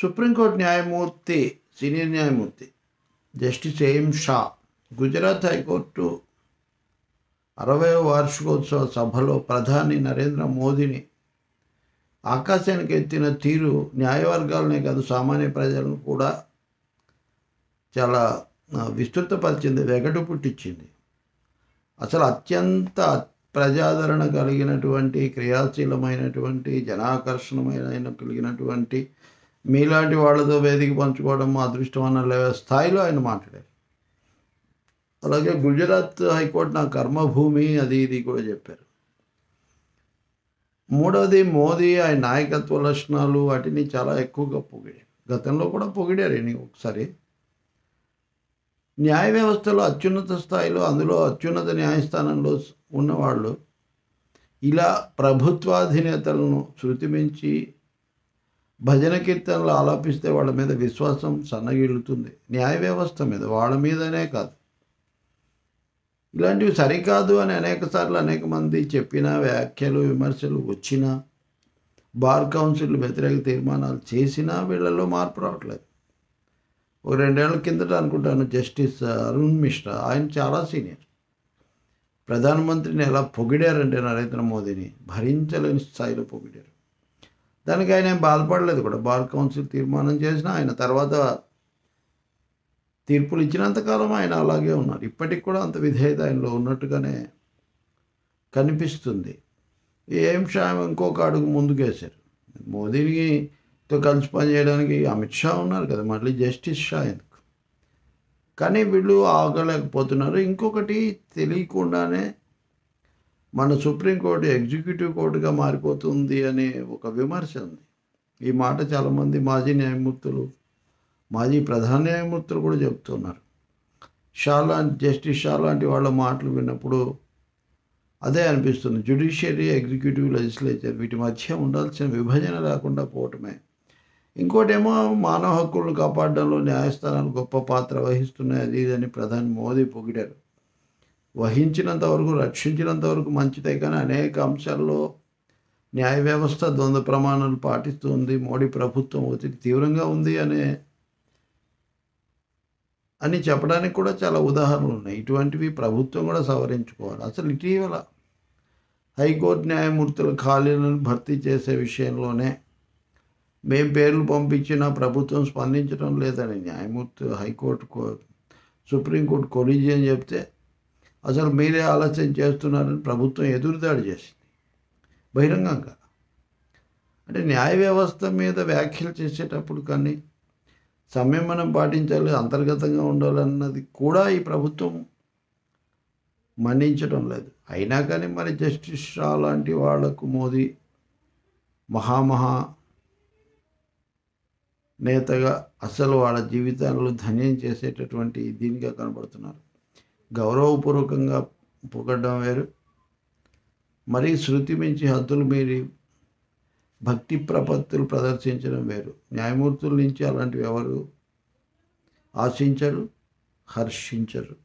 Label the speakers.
Speaker 1: supreme court న్యాయమూర్తి senior న్యాయమూర్తి justice AM Shah Gujarat high court అరవై వార్షికోత్సవ సభలో ప్రధాని నరేంద్ర మోదీని ఆకాశానికి ఎత్తిన తీరు న్యాయవర్గాలనే కాదు సామాన్య ప్రజలను కూడా చాలా విస్తృతపరిచింది వెగటు పుట్టించింది అసలు అత్యంత ప్రజాదరణ కలిగినటువంటి క్రియాశీలమైనటువంటి జనాకర్షణమైన కలిగినటువంటి మీలాంటి వాళ్ళతో వేదిక పంచుకోవడం మా అదృష్టం అన్న లేవే స్థాయిలో ఆయన మాట్లాడారు అలాగే గుజరాత్ హైకోర్టు నా కర్మభూమి అది ఇది కూడా చెప్పారు మూడవది మోదీ ఆయన నాయకత్వ లక్షణాలు వాటిని చాలా ఎక్కువగా పొగిడారు గతంలో కూడా పొగిడారు ఒకసారి న్యాయ వ్యవస్థలో అత్యున్నత స్థాయిలో అందులో అత్యున్నత న్యాయస్థానంలో ఉన్నవాళ్ళు ఇలా ప్రభుత్వాధినేతలను శృతిమించి భజన కీర్తనలు ఆలోపిస్తే వాళ్ళ మీద విశ్వాసం సన్నగిల్లుతుంది న్యాయ వ్యవస్థ మీద వాళ్ళ మీదనే కాదు ఇలాంటివి సరికాదు అని అనేక సార్లు అనేక మంది చెప్పిన వ్యాఖ్యలు విమర్శలు వచ్చినా బార్ కౌన్సిల్ వ్యతిరేక తీర్మానాలు చేసినా వీళ్ళలో మార్పు రావట్లేదు ఒక రెండేళ్ల కిందట అనుకుంటాను జస్టిస్ అరుణ్ మిశ్రా ఆయన చాలా సీనియర్ ప్రధానమంత్రిని ఎలా పొగిడారంటే నరేంద్ర మోదీని భరించలేని స్థాయిలో పొగిడారు దానికి ఆయన ఏం బాధపడలేదు కూడా బార్ కౌన్సిల్ తీర్మానం చేసిన ఆయన తర్వాత తీర్పులు ఇచ్చినంతకాలం ఆయన అలాగే ఉన్నారు ఇప్పటికి కూడా అంత విధేయత ఆయనలో ఉన్నట్టుగానే కనిపిస్తుంది ఏం షా ఇంకొక అడుగు ముందుకేశారు మోదీనితో కలిసి పనిచేయడానికి అమిత్ షా ఉన్నారు కదా మళ్ళీ జస్టిస్ షా ఎందుకు కానీ వీళ్ళు ఆగలేకపోతున్నారు ఇంకొకటి తెలియకుండానే మన సుప్రీంకోర్టు ఎగ్జిక్యూటివ్ కోర్టుగా మారిపోతుంది అనే ఒక విమర్శ ఉంది ఈ మాట చాలామంది మాజీ న్యాయమూర్తులు మాజీ ప్రధాన న్యాయమూర్తులు కూడా చెప్తున్నారు షా లాంటి జస్టిస్ షా లాంటి వాళ్ళ మాటలు విన్నప్పుడు అదే అనిపిస్తుంది జ్యుడిషియరీ ఎగ్జిక్యూటివ్ లెజిస్లేచర్ వీటి మధ్య ఉండాల్సిన విభజన రాకుండా పోవటమే ఇంకోటేమో మానవ హక్కులను కాపాడడంలో న్యాయస్థానాలు గొప్ప పాత్ర వహిస్తున్నాయి అది ఇదని ప్రధాని మోదీ పొగిడారు వహించినంత వరకు రక్షించినంత వరకు మంచిదే కానీ అనేక అంశాల్లో న్యాయ వ్యవస్థ ద్వంద్వ ప్రమాణాలు పాటిస్తుంది మోడీ ప్రభుత్వం ఒత్తిడి తీవ్రంగా ఉంది అనే అని చెప్పడానికి కూడా చాలా ఉదాహరణలు ఉన్నాయి ఇటువంటివి ప్రభుత్వం కూడా సవరించుకోవాలి అసలు ఇటీవల హైకోర్టు న్యాయమూర్తుల ఖాళీలను భర్తీ చేసే విషయంలోనే మేం పేర్లు పంపించినా ప్రభుత్వం స్పందించడం లేదని న్యాయమూర్తి హైకోర్టు సుప్రీంకోర్టు కొలీజియం చెప్తే అసలు మీరే ఆలస్యం చేస్తున్నారని ప్రభుత్వం ఎదురుదాడి చేసింది బహిరంగంగా అంటే న్యాయ వ్యవస్థ మీద వ్యాఖ్యలు చేసేటప్పుడు కానీ సంయమనం పాటించాలి అంతర్గతంగా ఉండాలన్నది కూడా ఈ ప్రభుత్వం మన్నించడం లేదు అయినా కానీ మరి జస్టిస్ షా లాంటి వాళ్లకు మోదీ మహామహా నేతగా అసలు వాళ్ళ జీవితాలను ధన్యం చేసేటటువంటి దీనిగా కనబడుతున్నారు గౌరవపూర్వకంగా పొగడ్డం వేరు మరి శృతి మించి హద్దులు మీరి భక్తి ప్రపత్తులు ప్రదర్శించడం వేరు న్యాయమూర్తుల నుంచి అలాంటివి ఎవరు ఆశించరు హర్షించరు